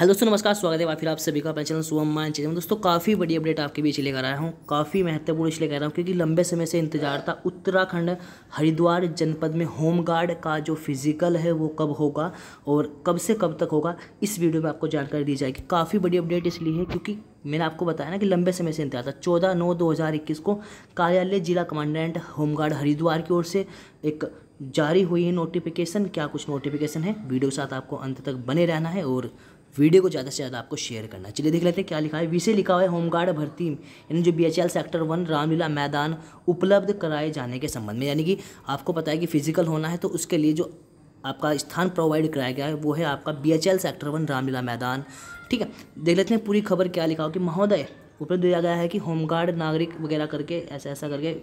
hello दोस्तों नमस्कार स्वागत है फिर आप सभी का अपने चैनल सुबह मान चैनल दोस्तों काफ़ी बड़ी अपडेट आपके बीच लेकर आया हूँ काफ़ी महत्वपूर्ण इसलिए कह रहा हूँ क्योंकि लंबे समय से इंतजार था उत्तराखंड हरिद्वार जनपद में होमगार्ड का जो फिजिकल है वो कब होगा और कब से कब तक होगा इस वीडियो में आपको जानकारी दी जाएगी काफ़ी बड़ी अपडेट इसलिए है क्योंकि मैंने आपको बताया ना कि लंबे समय से इंतजार था चौदह नौ दो हज़ार इक्कीस को कार्यालय जिला कमांडेंट होमगार्ड हरिद्वार की ओर से एक जारी हुई है नोटिफिकेशन क्या कुछ नोटिफिकेशन है वीडियो के साथ आपको अंत तक बने रहना है और वीडियो को ज़्यादा से ज़्यादा आपको शेयर करना चलिए देख लेते हैं क्या लिखा है विषय लिखा हुआ है होमगार्ड भर्ती यानी जो बी सेक्टर वन रामलीला मैदान उपलब्ध कराए जाने के संबंध में यानी कि आपको पता है कि फिजिकल होना है तो उसके लिए जो आपका स्थान प्रोवाइड कराया गया है वो है आपका बी सेक्टर वन रामलीला मैदान ठीक है देख लेते हैं पूरी खबर क्या लिखा हो कि महोदय उपलब्ध दिया गया है कि होमगार्ड नागरिक वगैरह करके ऐसा ऐसा करके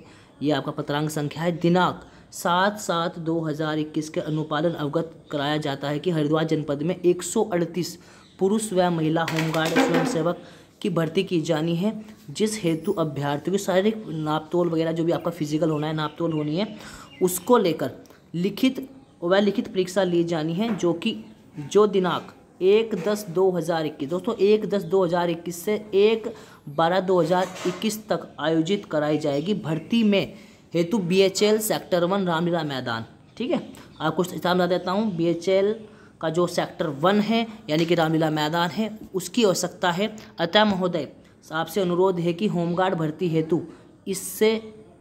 ये आपका पत्रांक संख्या है दिनांक सात सात दो हज़ार इक्कीस के अनुपालन अवगत कराया जाता है कि हरिद्वार जनपद में एक सौ अड़तीस पुरुष व महिला होमगार्ड स्वयंसेवक की भर्ती की जानी है जिस हेतु अभ्यर्थियों की शारीरिक नापतोल वगैरह जो भी आपका फिजिकल होना है नापतोल होनी है उसको लेकर लिखित व लिखित परीक्षा ली जानी है जो कि जो दिनांक एक दस दो हज़ार इक्कीस दोस्तों एक दस दो हज़ार इक्कीस से एक बारह दो हज़ार इक्कीस तक आयोजित कराई जाएगी भर्ती में हेतु बीएचएल सेक्टर वन रामलीला मैदान ठीक है आपको इस्तेमाल देता हूँ बीएचएल का जो सेक्टर वन है यानी कि रामलीला मैदान है उसकी आवश्यकता है अतः महोदय आपसे अनुरोध है कि होमगार्ड भर्ती हेतु इससे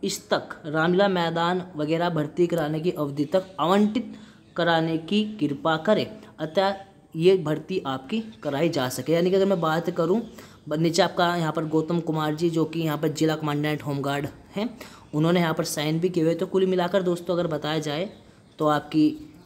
इस तक रामलीला मैदान वगैरह भर्ती कराने की अवधि तक आवंटित कराने की कृपा करें अतः ये भर्ती आपकी कराई जा सके यानी कि अगर मैं बात करूं नीचे आपका यहाँ पर गौतम कुमार जी जो कि यहाँ पर जिला कमांडेंट होमगार्ड हैं उन्होंने यहाँ पर साइन भी किए हुए तो कुल मिलाकर दोस्तों अगर बताया जाए तो आपकी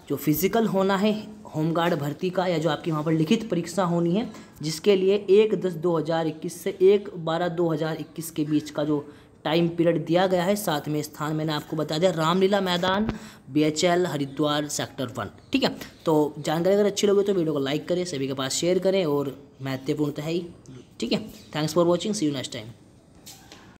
जो फिज़िकल होना है होमगार्ड भर्ती का या जो आपकी वहाँ पर लिखित परीक्षा होनी है जिसके लिए एक दस दो हज़ार इक्कीस से एक बारह दो हज़ार इक्कीस के बीच का जो टाइम पीरियड दिया गया है साथ में स्थान मैंने आपको बता दिया रामलीला मैदान बी हरिद्वार सेक्टर वन ठीक है तो जानकारी अगर अच्छी लगे तो वीडियो को लाइक करें सभी के पास शेयर करें और महत्वपूर्ण तो है ही ठीक है thanks for watching see you next time